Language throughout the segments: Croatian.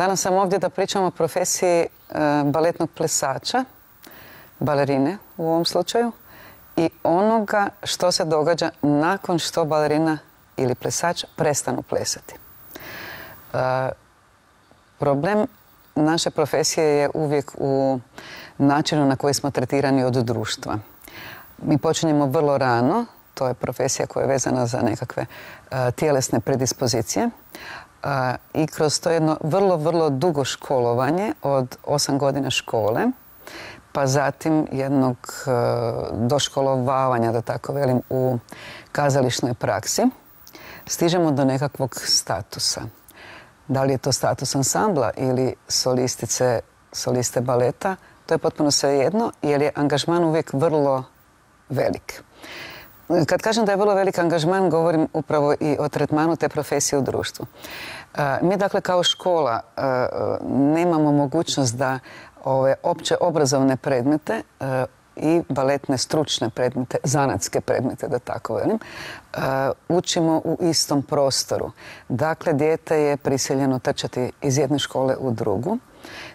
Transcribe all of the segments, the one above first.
Danas sam ovdje da pričam o profesiji e, baletnog plesača, balerine u ovom slučaju, i onoga što se događa nakon što balerina ili plesač prestanu plesati. E, problem naše profesije je uvijek u načinu na koji smo tretirani od društva. Mi počinjemo vrlo rano, to je profesija koja je vezana za nekakve e, tjelesne predispozicije, i kroz to jedno vrlo, vrlo dugo školovanje od osam godina škole, pa zatim jednog e, doškolovavanja, da tako velim, u kazališnoj praksi, stižemo do nekakvog statusa. Da li je to status ansambla ili solistice, soliste baleta, to je potpuno jedno jer je angažman uvijek vrlo velik. Kad kažem da je vrlo velik angažman, govorim upravo i o tretmanu te profesije u društvu. E, mi dakle kao škola e, nemamo mogućnost da ove opće obrazovne predmete e, i baletne stručne predmete, zanatske predmete, da tako velim, učimo u istom prostoru. Dakle, dijete je prisiljeno trčati iz jedne škole u drugu,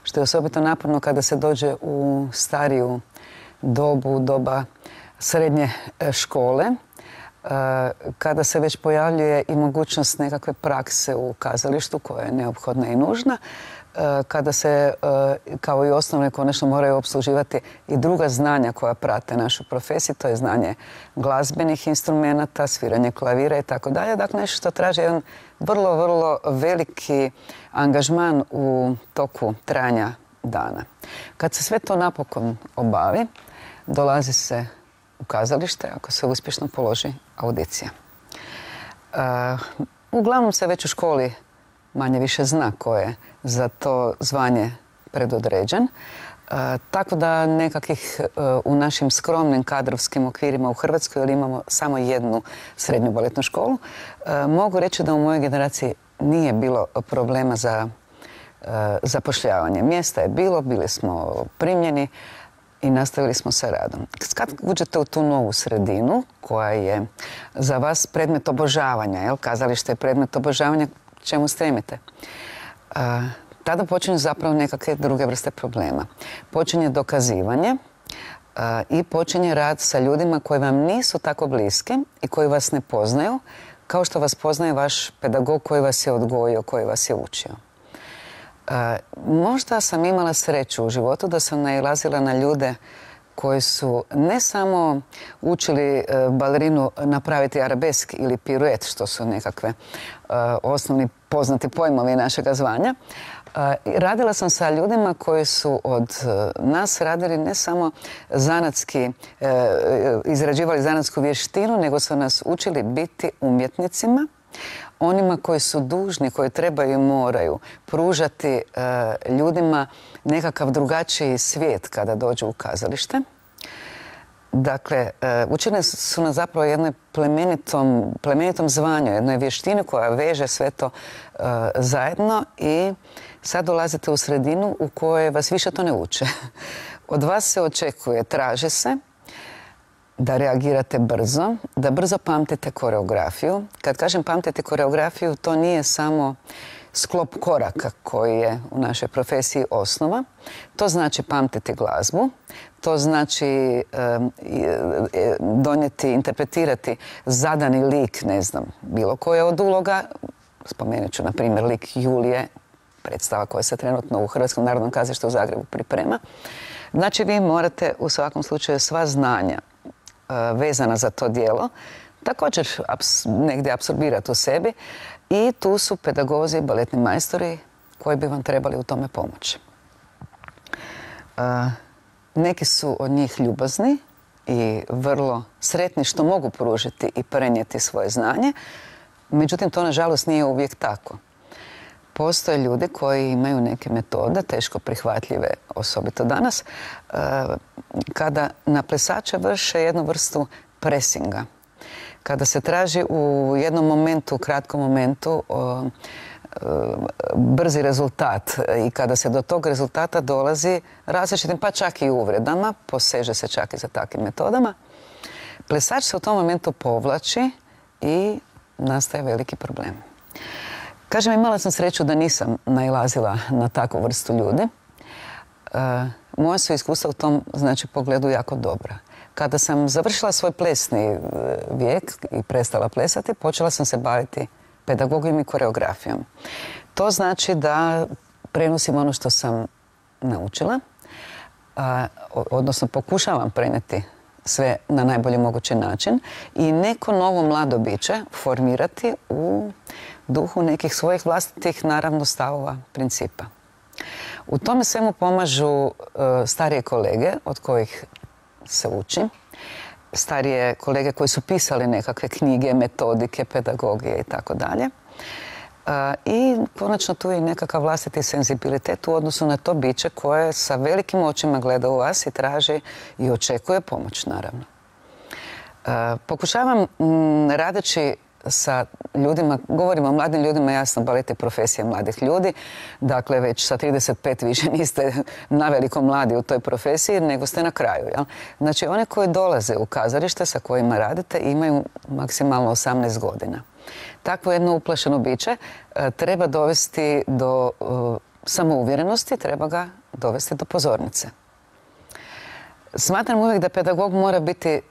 što je osobito naporno kada se dođe u stariju dobu, doba srednje e, škole e, kada se već pojavljuje i mogućnost nekakve prakse u kazalištu koja je neophodna i nužna, e, kada se kao i osnovne konačno moraju obsluživati i druga znanja koja prate našu profesiju, to je znanje glazbenih instrumenata, sviranje klavira i tako dalje. Dakle, nešto što traži jedan vrlo, vrlo veliki angažman u toku trajanja dana. Kad se sve to napokon obavi, dolazi se u kazalište ako se uspješno položi audicija. Eh, uglavnom se već u školi manje više zna ko je za to zvanje predodređen. Eh, tako da nekakvih eh, u našim skromnim kadrovskim okvirima u Hrvatskoj, jer imamo samo jednu srednju baletnu školu, mogu reći da u mojoj generaciji nije bilo problema za zapošljavanje. Mjesta je bilo, bili smo primljeni, i nastavili smo sa radom. Kad uđete u tu novu sredinu koja je za vas predmet obožavanja, jel? kazalište je predmet obožavanja, čemu stremite? tada počinju zapravo nekakve druge vrste problema. Počinje dokazivanje i počinje rad sa ljudima koji vam nisu tako bliski i koji vas ne poznaju, kao što vas poznaje vaš pedagog koji vas je odgojio, koji vas je učio. Možda sam imala sreću u životu da sam nailazila na ljude koji su ne samo učili e, balerinu napraviti arabesk ili piruet, što su nekakve e, osnovni poznati pojmovi našega zvanja. E, radila sam sa ljudima koji su od nas radili ne samo zanatski, izrađivali zanatsku vještinu, nego su nas učili biti umjetnicima, onima koji su dužni, koji trebaju i moraju pružati e, ljudima nekakav drugačiji svijet kada dođu u kazalište. Dakle, e, su na zapravo jednoj plemenitom, plemenitom zvanju, jednoj vještini koja veže sve to e, zajedno i sad dolazite u sredinu u kojoj vas više to ne uče. Od vas se očekuje, traže se, da reagirate brzo, da brzo pamtite koreografiju. Kad kažem pamtite koreografiju, to nije samo sklop koraka koji je u našoj profesiji osnova. To znači pamtiti glazbu, to znači e, donijeti, interpretirati zadani lik, ne znam, bilo koje od uloga. Spomenut ću, na primjer, lik Julije, predstava koja se trenutno u Hrvatskom narodnom kazištu u Zagrebu priprema. Znači, vi morate u svakom slučaju sva znanja Eh, vezana za to dijelo, također negdje apsorbirati u sebi i tu su pedagozi i baletni majstori koji bi vam trebali u tome pomoći. Eh, neki su od njih ljubazni i vrlo sretni što mogu pružiti i prenijeti svoje znanje, međutim to nažalost nije uvijek tako postoje ljudi koji imaju neke metode, teško prihvatljive, osobito danas, e, kada na plesače vrše jednu vrstu presinga. Kada se traži u jednom momentu, u kratkom momentu, e, brzi rezultat i kada se do tog rezultata dolazi različitim, pa čak i uvredama, poseže se čak i za takvim metodama, plesač se u tom momentu povlači i nastaje veliki problem. Kažem, imala sam sreću da nisam nailazila na takvu vrstu ljudi. E, moja su iskustva u tom znači, pogledu jako dobra. Kada sam završila svoj plesni e, vijek i prestala plesati, počela sam se baviti pedagogijom i koreografijom. To znači da prenosim ono što sam naučila, odnosno pokušavam prenijeti sve na najbolji mogući način i neko novo mlado biće formirati u duhu nekih svojih vlastitih, naravno, stavova, principa. U tome svemu pomažu e, starije kolege od kojih se uči, starije kolege koji su pisali nekakve knjige, metodike, pedagogije i tako dalje. E, I konačno tu je nekakav vlastiti senzibilitet u odnosu na to biće koje sa velikim očima gleda u vas i traži i očekuje pomoć, naravno. E, pokušavam radeći sa ljudima, govorimo o mladim ljudima, jasno, sam balet je profesija mladih ljudi, dakle već sa 35 više niste naveliko mladi u toj profesiji, nego ste na kraju. Jel? Znači one koje dolaze u kazalište sa kojima radite imaju maksimalno 18 godina. Takvo jedno uplašeno biće e, treba dovesti do e, samouvjerenosti, treba ga dovesti do pozornice. Smatram uvijek da pedagog mora biti e,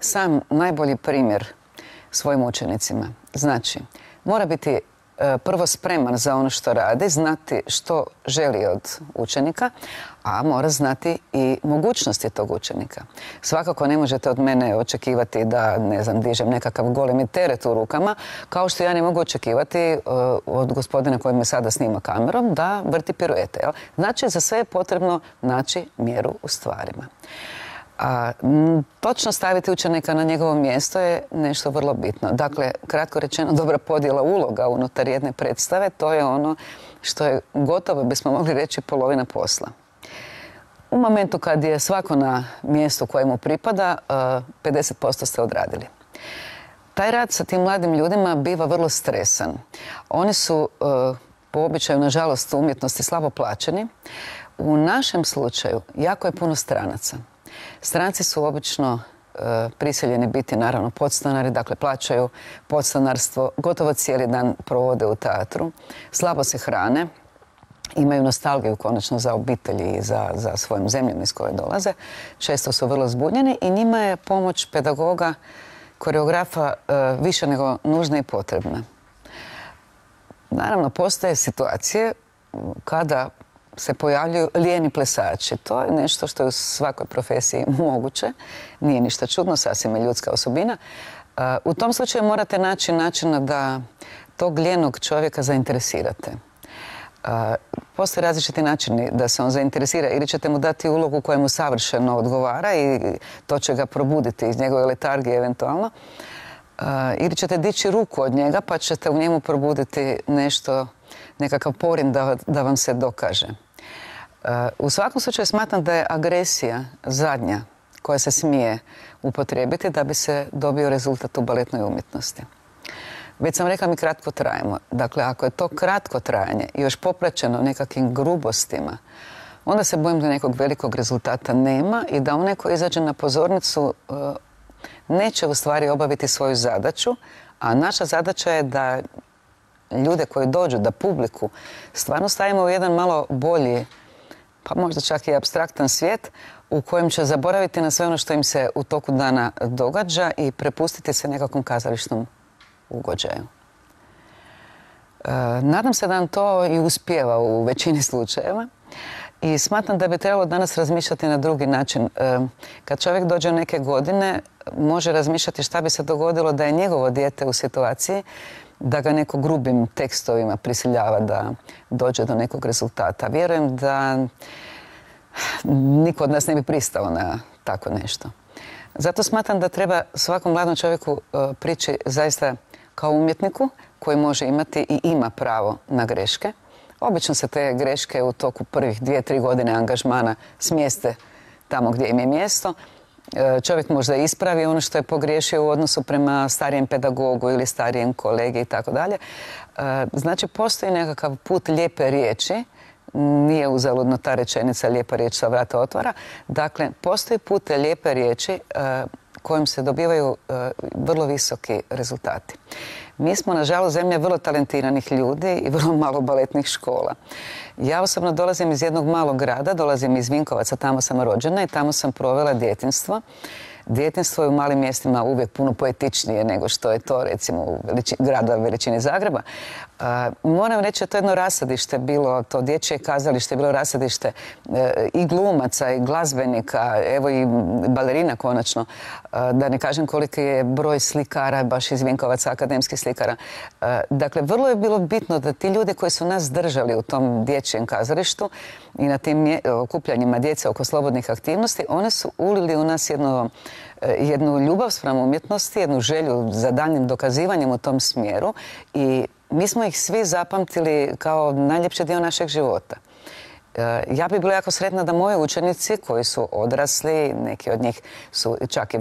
sam najbolji primjer svojim učenicima. Znači, mora biti e, prvo spreman za ono što radi, znati što želi od učenika, a mora znati i mogućnosti tog učenika. Svakako ne možete od mene očekivati da, ne znam, dižem nekakav golemi teret u rukama, kao što ja ne mogu očekivati e, od gospodina koji me sada snima kamerom da vrti piruete. Znači, za sve je potrebno naći mjeru u stvarima. A točno staviti učenika na njegovo mjesto je nešto vrlo bitno. Dakle, kratko rečeno, dobra podjela uloga unutar jedne predstave, to je ono što je gotovo, bismo mogli reći, polovina posla. U momentu kad je svako na mjestu kojemu pripada, 50% e, ste odradili. Taj rad sa tim mladim ljudima biva vrlo stresan. Oni su e, po običaju, nažalost, umjetnosti slabo plaćeni. U našem slučaju jako je puno stranaca. Stranci su obično priseljeni prisiljeni biti naravno podstanari, dakle plaćaju podstanarstvo, gotovo cijeli dan provode u teatru, slabo se hrane, imaju nostalgiju konačno za obitelji i za, svojom zemljom iz koje dolaze. Često su vrlo zbunjeni i njima je pomoć pedagoga, koreografa e, više nego nužna i potrebna. Naravno, postoje situacije kada se pojavljuju lijeni plesači. To je nešto što je u svakoj profesiji moguće. Nije ništa čudno, sasvim je ljudska osobina. E, u tom slučaju morate naći načina da tog lijenog čovjeka zainteresirate. E, postoje različiti načini da se on zainteresira ili ćete mu dati ulogu koja mu savršeno odgovara i to će ga probuditi iz njegove letargije eventualno. E, ili ćete dići ruku od njega pa ćete u njemu probuditi nešto nekakav porin da, da vam se dokaže. U svakom slučaju smatram da je agresija zadnja koja se smije upotrijebiti da bi se dobio rezultat u baletnoj umjetnosti. Već sam rekla mi kratko trajemo. Dakle, ako je to kratko trajanje i još popraćeno nekakvim grubostima, onda se bojim da nekog velikog rezultata nema i da onaj koji izađe na pozornicu e, neće u stvari obaviti svoju zadaću, a naša zadaća je da ljude koji dođu, da publiku, stvarno stavimo u jedan malo bolji pa možda čak i abstraktan svijet u kojem će zaboraviti na sve ono što im se u toku dana događa i prepustiti se nekakvom kazališnom ugođaju. E, nadam se da nam to i uspjeva u većini slučajeva i smatram da bi trebalo danas razmišljati na drugi način. E, kad čovjek dođe u neke godine, može razmišljati šta bi se dogodilo da je njegovo dijete u situaciji da ga neko grubim tekstovima prisiljava da dođe do nekog rezultata. Vjerujem da niko od nas ne bi pristao na tako nešto. Zato smatram da treba svakom mladom čovjeku e, prići zaista kao umjetniku koji može imati i ima pravo na greške. Obično se te greške u toku prvih dvije, tri godine angažmana smjeste tamo gdje im je mjesto, E, čovjek možda ispravi ono što je pogriješio u odnosu prema starijem pedagogu ili starijem kolegi i tako dalje. E, znači, postoji nekakav put lijepe riječi, nije uzaludno ta rečenica lijepa riječ sa vrata otvara. Dakle, postoji put lijepe riječi e, kojim se dobivaju e, vrlo visoki rezultati. Mi smo, nažalost, zemlja vrlo talentiranih ljudi i vrlo malo baletnih škola. Ja osobno dolazim iz jednog malog grada, dolazim iz Vinkovaca, tamo sam rođena i tamo sam provela djetinstvo. Djetinstvo je u malim mjestima uvijek puno poetičnije nego što je to recimo u gradu veličini Zagreba, Moram reći da je to jedno rasadište bilo, to dječje kazalište bilo rasadište e, i glumaca i glazbenika, evo i balerina konačno, da ne kažem koliki je broj slikara, baš iz Vinkovaca, akademskih slikara. Dakle, vrlo je bilo bitno da ti ljudi koji su nas držali u tom dječjem kazalištu i na tim okupljanjima djece oko slobodnih aktivnosti, one su ulili u nas jedno e, jednu ljubav sprem umjetnosti, jednu želju za daljnjim dokazivanjem u tom smjeru i mi smo ih svi zapamtili kao najljepši dio našeg života. E, ja bi bila jako sretna da moji učenici koji su odrasli, neki od njih su čak i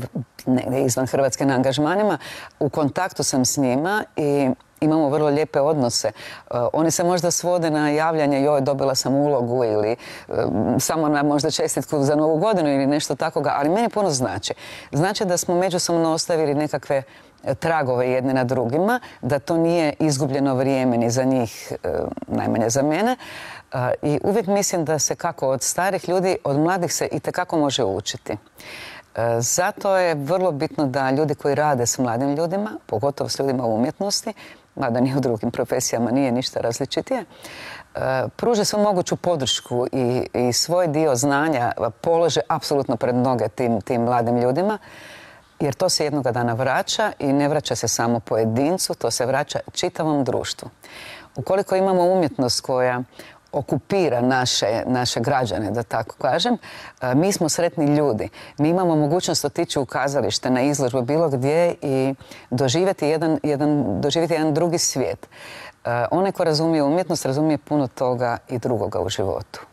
izvan Hrvatske na angažmanima, u kontaktu sam s njima i imamo vrlo lijepe odnose. E, One se možda svode na javljanje joj dobila sam ulogu ili e, samo na možda čestitku za novu godinu ili nešto takoga, ali meni puno znači. Znači da smo međusobno ostavili nekakve e, tragove jedne na drugima, da to nije izgubljeno vrijeme ni za njih, najmanje za mene. I uvijek mislim da se kako od starih ljudi, od mladih se i itekako može učiti. Zato je vrlo bitno da ljudi koji rade s mladim ljudima, pogotovo s ljudima u umjetnosti, mada ni u drugim profesijama nije ništa različitije, e, pruže svu moguću podršku i, svoj dio znanja polože apsolutno pred noge tim, tim mladim ljudima, jer to se jednoga dana vraća i ne vraća se samo pojedincu, to se vraća čitavom društvu. Ukoliko imamo umjetnost koja okupira naše, naše građane, da tako kažem, e, mi smo sretni ljudi. Mi imamo mogućnost otići u kazalište, na izložbu, bilo gdje i doživjeti jedan, jedan, doživjeti jedan drugi svijet. E, onaj ko razumije umjetnost, razumije puno toga i drugoga u životu.